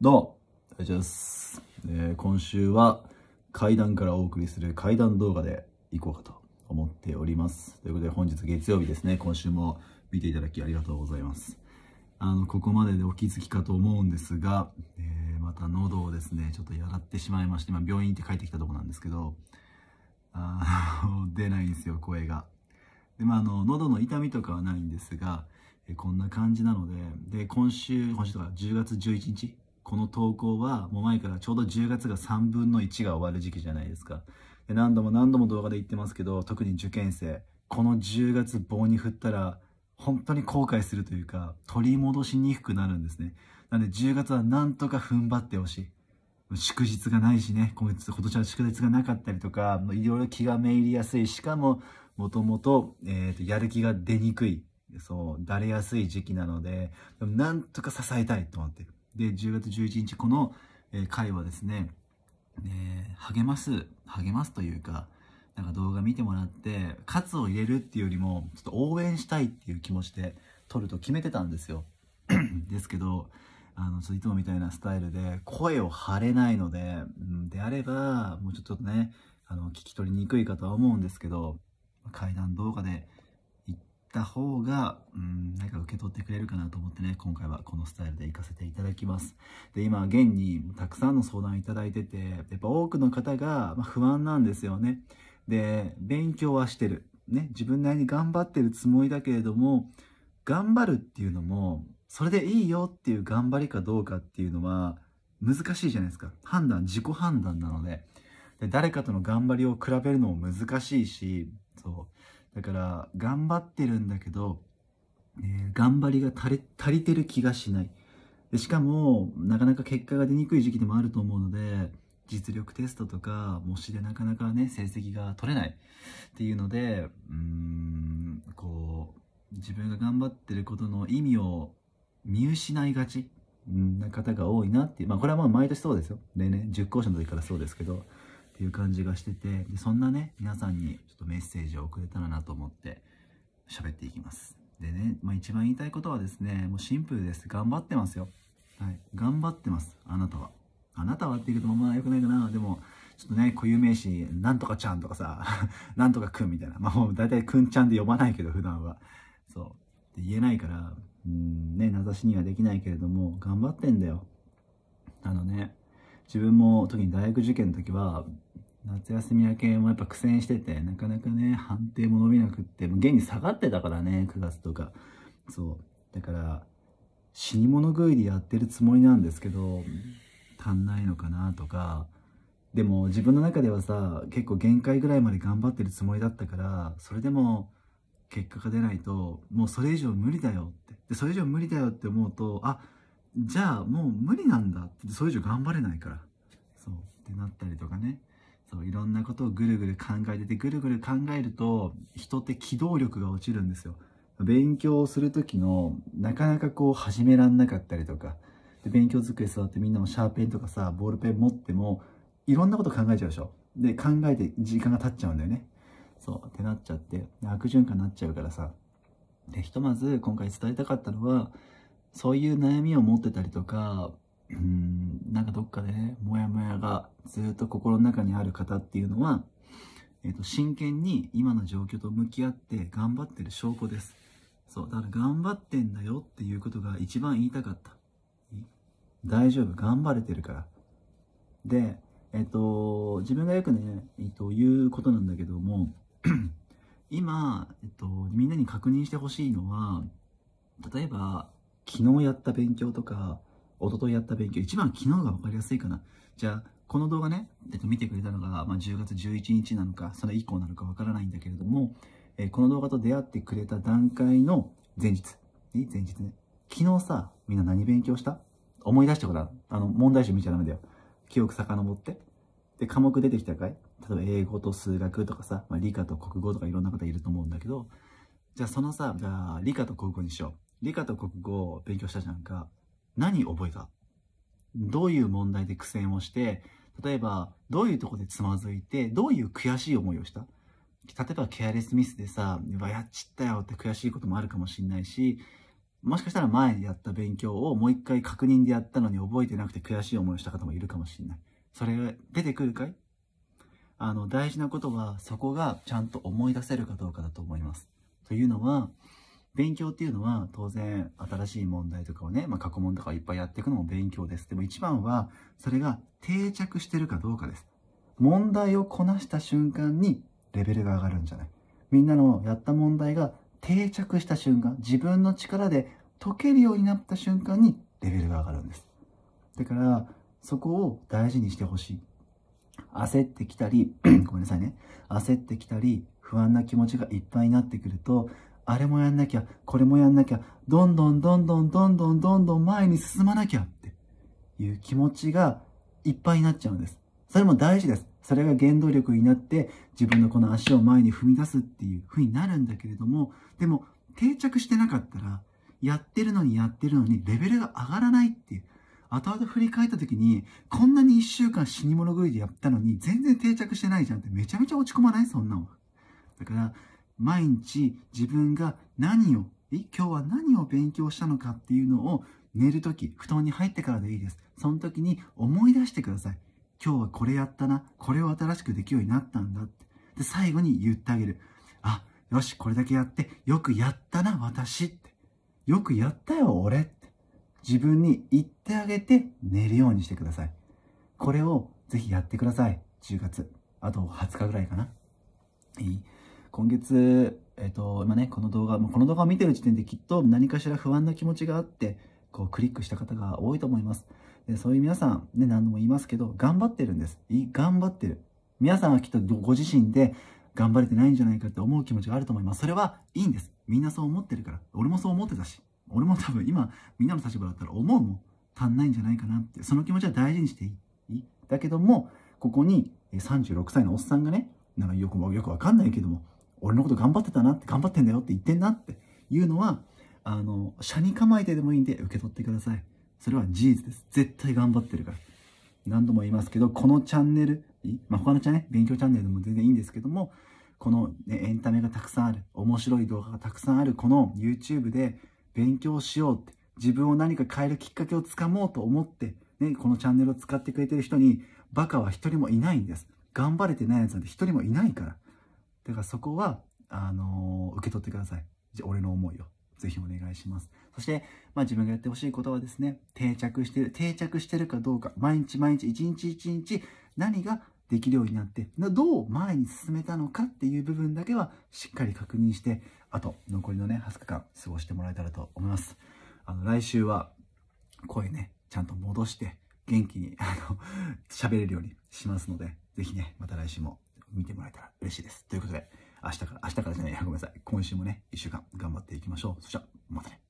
どうも、お願いしす。えー、今週は階段からお送りする階段動画でいこうかと思っております。ということで本日月曜日ですね、今週も見ていただきありがとうございます。あの、ここまででお気づきかと思うんですが、えー、また喉をですね、ちょっとやらってしまいまして、今病院って帰ってきたとこなんですけど、あの、出ないんですよ、声が。で、まあ、あの、喉の痛みとかはないんですが、えこんな感じなので、で、今週、今週とか10月11日この投稿はもう前からちょうど10月が3分の1が終わる時期じゃないですかで何度も何度も動画で言ってますけど特に受験生この10月棒に振ったら本当に後悔するというか取り戻しにくくなるんですねなので10月はなんとか踏ん張ってほしい祝日がないしね今月今年は祝日がなかったりとかいろいろ気がめいりやすいしかももともとやる気が出にくいそうだれやすい時期なのででもなんとか支えたいと思ってるで、10月11日、この、え回はですね、えー、励ます、励ますというか、なんか動画見てもらって、喝を入れるっていうよりも、ちょっと応援したいっていう気持ちで撮ると決めてたんですよ。ですけど、あの、いつもみたいなスタイルで、声を張れないので、うん、であれば、もうちょっとね、あの、聞き取りにくいかとは思うんですけど、階段動画でた方が、うん、なんか受け取ってくれるかなと思ってね、今回はこのスタイルで行かせていただきます。で、今、現にたくさんの相談いただいてて、やっぱ多くの方が不安なんですよね。で、勉強はしてる。ね、自分なりに頑張ってるつもりだけれども、頑張るっていうのも、それでいいよっていう頑張りかどうかっていうのは、難しいじゃないですか。判断、自己判断なので。で誰かとの頑張りを比べるのも難しいし、そう。だから頑張ってるんだけど、頑張りが足り足りてる気がしないでしかもなかなか結果が出にくい時期でもあると思うので実力テストとか模試でなかなかね成績が取れないっていうのでうんこう自分が頑張ってることの意味を見失いがちな方が多いなっていうまあこれは毎年そうですよ例年、ね、塾講師の時からそうですけどっていう感じがしててでそんなね皆さんにちょっとメッセージを送れたらなと思って喋っていきますでね、まあ、一番言いたいことはですねもうシンプルです頑張ってますよはい頑張ってますあなたはあなたはっていうとまあよくないかなでもちょっとね固有名詞なんとかちゃんとかさ なんとかくんみたいなまあもう大体くんちゃんで呼ばないけど普段はそう言えないからうんね名指しにはできないけれども頑張ってんだよあのね自分も特に大学受験の時は夏休み明けもやっぱ苦戦してて、なかなかね、判定も伸びなくって、もう現に下がってたからね、9月とか。そう。だから、死に物食いでやってるつもりなんですけど、足んないのかなとか、でも自分の中ではさ、結構限界ぐらいまで頑張ってるつもりだったから、それでも結果が出ないと、もうそれ以上無理だよって。で、それ以上無理だよって思うと、あ、じゃあもう無理なんだって、それ以上頑張れないから。そう。ってなったりとかね。そういろんなことをぐるぐる考えててぐるぐる考えると人って機動力が落ちるんですよ勉強をする時のなかなかこう始めらんなかったりとかで勉強机座ってみんなもシャーペンとかさボールペン持ってもいろんなこと考えちゃうでしょで考えて時間が経っちゃうんだよねそうってなっちゃって悪循環になっちゃうからさでひとまず今回伝えたかったのはそういう悩みを持ってたりとかうん、なんかどっかでね、モヤモヤがずっと心の中にある方っていうのは、えっ、ー、と、真剣に今の状況と向き合って頑張ってる証拠です。そう、だから頑張ってんだよっていうことが一番言いたかった。大丈夫、頑張れてるから。で、えっ、ー、と、自分がよくね、えっ、ー、と、言うことなんだけども、今、えっと、みんなに確認してほしいのは、例えば、昨日やった勉強とか、一昨日やった勉強、一番昨日が分かりやすいかな。じゃあ、この動画ね、見てくれたのが、まあ、10月11日なのか、それ以降なのか分からないんだけれども、えー、この動画と出会ってくれた段階の前日。い前日ね。昨日さ、みんな何勉強した思い出したことあの、問題集見ちゃダメだよ。記憶遡って。で、科目出てきたかい例えば英語と数学とかさ、まあ、理科と国語とかいろんな方いると思うんだけど、じゃあそのさ、じゃあ理科と国語にしよう。理科と国語を勉強したじゃんか。何覚えたどういう問題で苦戦をして、例えば、どういうとこでつまずいて、どういう悔しい思いをした例えばケアレスミスでさ、やっちったよって悔しいこともあるかもしんないし、もしかしたら前やった勉強をもう一回確認でやったのに覚えてなくて悔しい思いをした方もいるかもしんない。それが出てくるかいあの、大事なことはそこがちゃんと思い出せるかどうかだと思います。というのは、勉強っていうのは当然新しい問題とかをね、まあ、過去問とかをいっぱいやっていくのも勉強です。でも一番はそれが定着してるかどうかです。問題をこなした瞬間にレベルが上がるんじゃない。みんなのやった問題が定着した瞬間、自分の力で解けるようになった瞬間にレベルが上がるんです。だから、そこを大事にしてほしい。焦ってきたり、ごめんなさいね。焦ってきたり、不安な気持ちがいっぱいになってくると、あれもやんなきゃ、これもやんなきゃ、どんどんどんどんどんどんどんどん前に進まなきゃっていう気持ちがいっぱいになっちゃうんです。それも大事です。それが原動力になって自分のこの足を前に踏み出すっていう風になるんだけれども、でも定着してなかったら、やってるのにやってるのにレベルが上がらないっていう。後々振り返った時に、こんなに1週間死に物食いでやったのに全然定着してないじゃんってめちゃめちゃ落ち込まないそんなの。だから、毎日自分が何を、今日は何を勉強したのかっていうのを寝るとき、布団に入ってからでいいです。その時に思い出してください。今日はこれやったな。これを新しくできるようになったんだって。で、最後に言ってあげる。あ、よし、これだけやって、よくやったな、私って。よくやったよ、俺って。自分に言ってあげて寝るようにしてください。これをぜひやってください。10月。あと20日ぐらいかな。いい今月、えっ、ー、と、今ね、この動画、もうこの動画を見てる時点できっと何かしら不安な気持ちがあって、こうクリックした方が多いと思います。でそういう皆さん、ね、何度も言いますけど、頑張ってるんです。い頑張ってる。皆さんはきっとご自身で頑張れてないんじゃないかって思う気持ちがあると思います。それはいいんです。みんなそう思ってるから。俺もそう思ってたし。俺も多分今、みんなの立場だったら思うもん。足んないんじゃないかなって。その気持ちは大事にしていい。だけども、ここに36歳のおっさんがね、なんかよくよくわかんないけども、俺のこと頑張ってたなって、頑張ってんだよって言ってんなっていうのは、あの、社に構えてでもいいんで受け取ってください。それは事実です。絶対頑張ってるから。何度も言いますけど、このチャンネル、まあ、他のチャンネル、勉強チャンネルでも全然いいんですけども、この、ね、エンタメがたくさんある、面白い動画がたくさんある、この YouTube で勉強しようって、自分を何か変えるきっかけをつかもうと思って、ね、このチャンネルを使ってくれてる人に、バカは一人もいないんです。頑張れてない奴なんて一人もいないから。だからそこは、あのー、受け取ってください。じゃ俺の思いを。ぜひお願いします。そして、まあ自分がやってほしいことはですね、定着してる、定着してるかどうか、毎日毎日、一日一日、何ができるようになって、どう前に進めたのかっていう部分だけはしっかり確認して、あと残りのね、20日間過ごしてもらえたらと思います。あの、来週は声ね、ちゃんと戻して、元気に、あの、喋れるようにしますので、ぜひね、また来週も見てもらえたら嬉しいです。ということで、明日から、明日からじゃない、ごめんなさい。今週もね、1週間頑張っていきましょう。そしたら、またね。